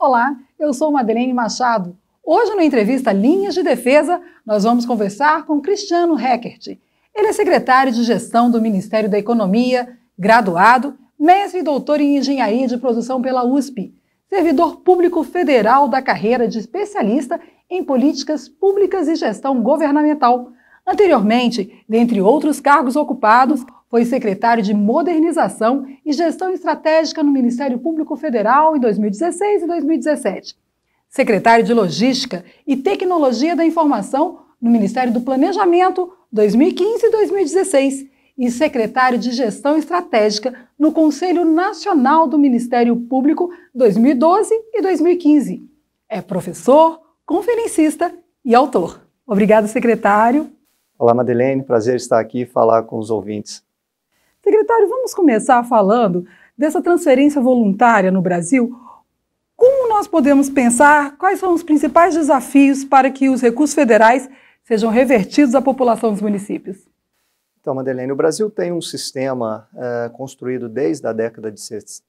Olá, eu sou Madeleine Machado. Hoje, no entrevista Linhas de Defesa, nós vamos conversar com Cristiano Heckert. Ele é secretário de Gestão do Ministério da Economia, graduado, mestre e doutor em Engenharia de Produção pela USP, servidor público federal da carreira de especialista em Políticas Públicas e Gestão Governamental. Anteriormente, dentre outros cargos ocupados, foi secretário de Modernização e Gestão Estratégica no Ministério Público Federal em 2016 e 2017. Secretário de Logística e Tecnologia da Informação no Ministério do Planejamento 2015 e 2016 e secretário de Gestão Estratégica no Conselho Nacional do Ministério Público 2012 e 2015. É professor, conferencista e autor. Obrigado, secretário. Olá, Madeleine. Prazer estar aqui e falar com os ouvintes Secretário, vamos começar falando dessa transferência voluntária no Brasil. Como nós podemos pensar quais são os principais desafios para que os recursos federais sejam revertidos à população dos municípios? Então, Madeleine, o Brasil tem um sistema eh, construído desde a década de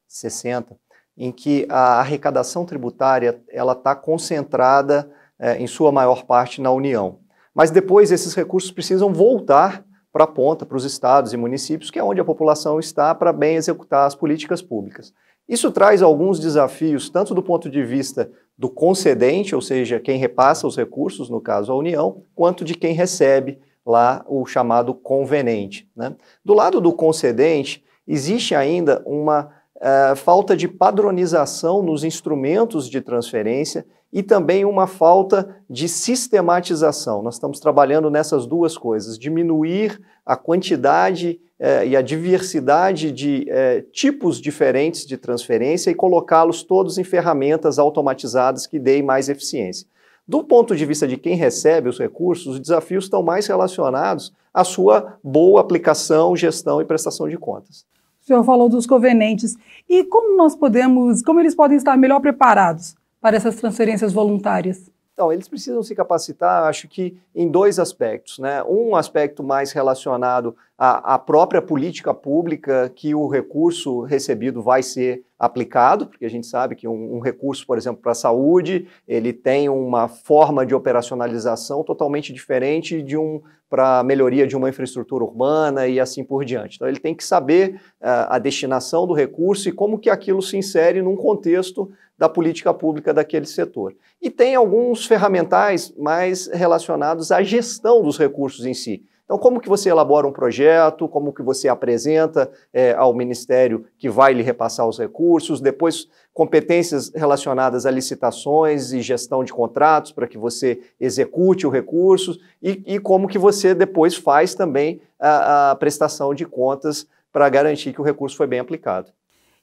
60 em que a arrecadação tributária ela está concentrada, eh, em sua maior parte, na União. Mas depois esses recursos precisam voltar para a ponta, para os estados e municípios, que é onde a população está para bem executar as políticas públicas. Isso traz alguns desafios, tanto do ponto de vista do concedente, ou seja, quem repassa os recursos, no caso a União, quanto de quem recebe lá o chamado convenente. Né? Do lado do concedente, existe ainda uma uh, falta de padronização nos instrumentos de transferência e também uma falta de sistematização. Nós estamos trabalhando nessas duas coisas: diminuir a quantidade eh, e a diversidade de eh, tipos diferentes de transferência e colocá-los todos em ferramentas automatizadas que deem mais eficiência. Do ponto de vista de quem recebe os recursos, os desafios estão mais relacionados à sua boa aplicação, gestão e prestação de contas. O senhor falou dos convenientes. E como nós podemos, como eles podem estar melhor preparados para essas transferências voluntárias? Então, eles precisam se capacitar, acho que em dois aspectos. Né? Um aspecto mais relacionado à, à própria política pública que o recurso recebido vai ser aplicado, porque a gente sabe que um, um recurso, por exemplo, para a saúde, ele tem uma forma de operacionalização totalmente diferente de um para melhoria de uma infraestrutura urbana e assim por diante. Então ele tem que saber uh, a destinação do recurso e como que aquilo se insere num contexto da política pública daquele setor. E tem alguns ferramentais mais relacionados à gestão dos recursos em si. Então, como que você elabora um projeto, como que você apresenta é, ao Ministério que vai lhe repassar os recursos, depois competências relacionadas a licitações e gestão de contratos para que você execute o recurso e, e como que você depois faz também a, a prestação de contas para garantir que o recurso foi bem aplicado.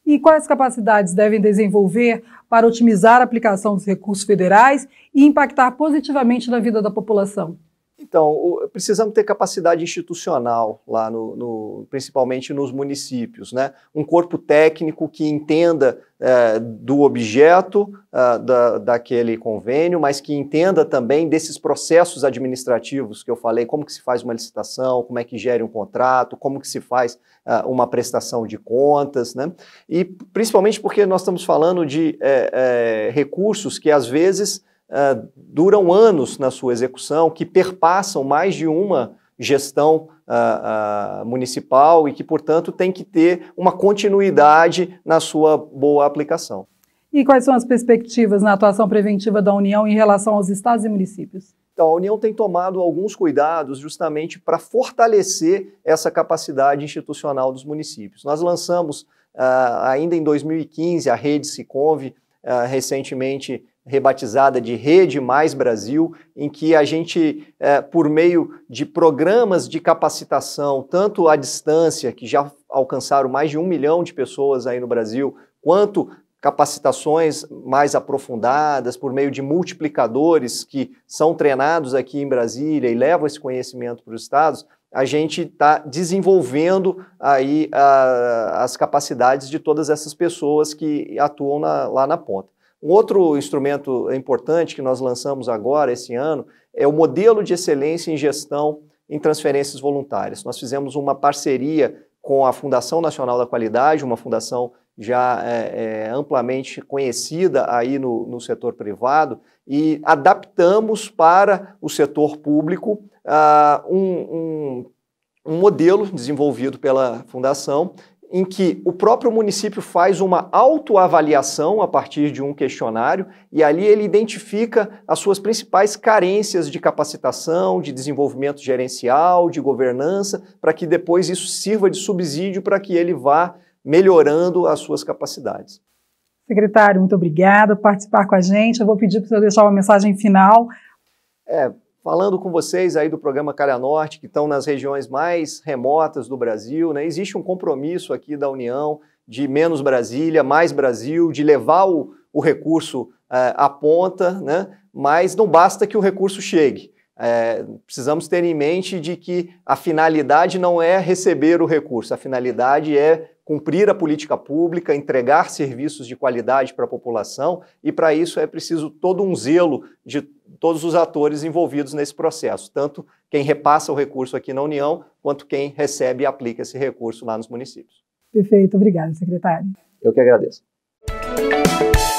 E quais capacidades devem desenvolver para otimizar a aplicação dos recursos federais e impactar positivamente na vida da população? Então, o, precisamos ter capacidade institucional lá, no, no, principalmente nos municípios, né? Um corpo técnico que entenda é, do objeto é, da, daquele convênio, mas que entenda também desses processos administrativos que eu falei, como que se faz uma licitação, como é que gere um contrato, como que se faz é, uma prestação de contas, né? E principalmente porque nós estamos falando de é, é, recursos que às vezes uh, duram anos na sua execução, que perpassam mais de uma gestão uh, uh, municipal e que, portanto, tem que ter uma continuidade na sua boa aplicação. E quais são as perspectivas na atuação preventiva da União em relação aos estados e municípios? Então, a União tem tomado alguns cuidados justamente para fortalecer essa capacidade institucional dos municípios. Nós lançamos, uh, ainda em 2015, a rede Siconve, recentemente rebatizada de Rede Mais Brasil, em que a gente, é, por meio de programas de capacitação, tanto à distância, que já alcançaram mais de um milhão de pessoas aí no Brasil, quanto capacitações mais aprofundadas, por meio de multiplicadores que são treinados aqui em Brasília e levam esse conhecimento para os estados, a gente está desenvolvendo aí a, ah, as capacidades de todas essas pessoas que atuam na, lá na ponta. Um outro instrumento importante que nós lançamos agora, esse ano, é o modelo de excelência em gestão em transferências voluntárias. Nós fizemos uma parceria com a Fundação Nacional da Qualidade, uma fundação já é, é, amplamente conhecida aí no, no, setor privado, e adaptamos para o setor público uh, um, um um modelo desenvolvido pela fundação em que o próprio município faz uma autoavaliação a partir de um questionário e ali ele identifica as suas principais carências de capacitação, de desenvolvimento gerencial, de governança, para que depois isso sirva de subsídio para que ele vá melhorando as suas capacidades. Secretário, muito obrigada por participar com a gente. Eu vou pedir para você deixar uma mensagem final. É, falando com vocês aí do programa Calha Norte, que estão nas regiões mais remotas do Brasil. Né? Existe um compromisso aqui da União de menos Brasília, mais Brasil, de levar o, o recurso eh, à ponta, né? mas não basta que o recurso chegue. É, precisamos ter em mente de que a finalidade não é receber o recurso, a finalidade é cumprir a política pública, entregar serviços de qualidade para a população, e para isso é preciso todo um zelo de todos os atores envolvidos nesse processo, tanto quem repassa o recurso aqui na União, quanto quem recebe e aplica esse recurso lá nos municípios. Perfeito, obrigada, secretário. Eu que agradeço.